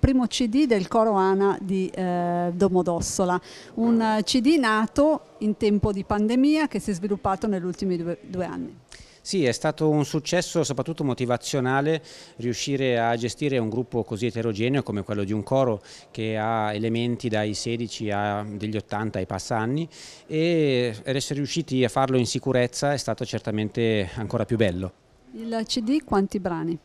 primo CD del coro ANA di eh, Domodossola, un eh, CD nato in tempo di pandemia che si è sviluppato negli ultimi due, due anni. Sì, è stato un successo soprattutto motivazionale riuscire a gestire un gruppo così eterogeneo come quello di un coro che ha elementi dai 16 agli 80 ai anni e essere riusciti a farlo in sicurezza è stato certamente ancora più bello. Il CD quanti brani?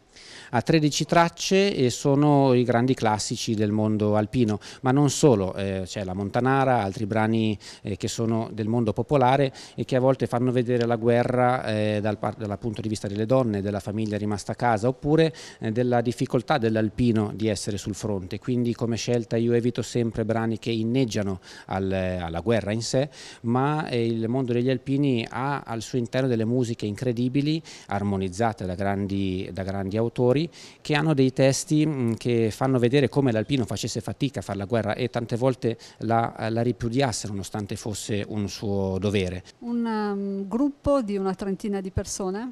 Ha 13 tracce e sono i grandi classici del mondo alpino, ma non solo, eh, c'è la Montanara, altri brani eh, che sono del mondo popolare e che a volte fanno vedere la guerra eh, dal, dal, punto di vista delle donne, della famiglia rimasta a casa, oppure eh, della difficoltà dell'alpino di essere sul fronte. Quindi come scelta io evito sempre brani che inneggiano al, alla guerra in sé, ma eh, il mondo degli alpini ha al suo interno delle musiche incredibili, armonizzate da grandi, da grandi autori, autori che hanno dei testi mm, che fanno vedere come l'alpino facesse fatica a fare la guerra e tante volte la, la ripudiasse nonostante fosse un suo dovere. Un um, gruppo di una trentina di persone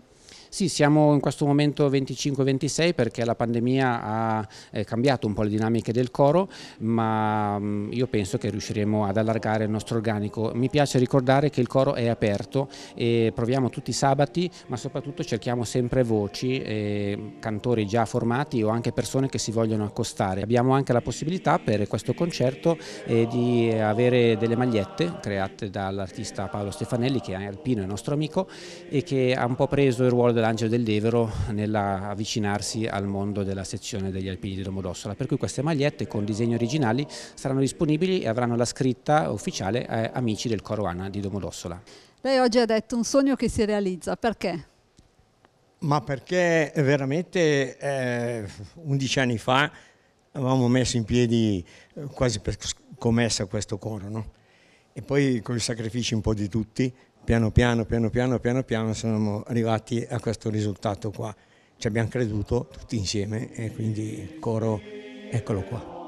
sì, siamo in questo momento 25-26 perché la pandemia ha eh, cambiato un po' le dinamiche del coro, ma mm, io penso che riusciremo ad allargare il nostro organico. Mi piace ricordare che il coro è aperto e proviamo tutti i sabati, ma soprattutto cerchiamo sempre voci, cantori già formati o anche persone che si vogliono accostare. Abbiamo anche la possibilità per questo concerto eh, di avere delle magliette create dall'artista Paolo Stefanelli che è alpino, è nostro amico e che ha un po' preso il ruolo dell'Angelo del Devero nell'avvicinarsi al mondo della sezione degli alpini di Domodossola, per cui queste magliette con disegni originali saranno disponibili e avranno la scritta ufficiale eh, Amici del Coro Anna di Domodossola. Lei oggi ha detto un sogno che si realizza, perché? Ma perché veramente eh, 11 anni fa avevamo messo in piedi eh, quasi per scommessa questo coro, no? E poi con i sacrifici un po' di tutti, piano piano, piano piano, piano piano siamo arrivati a questo risultato qua. Ci abbiamo creduto tutti insieme e quindi il coro, eccolo qua.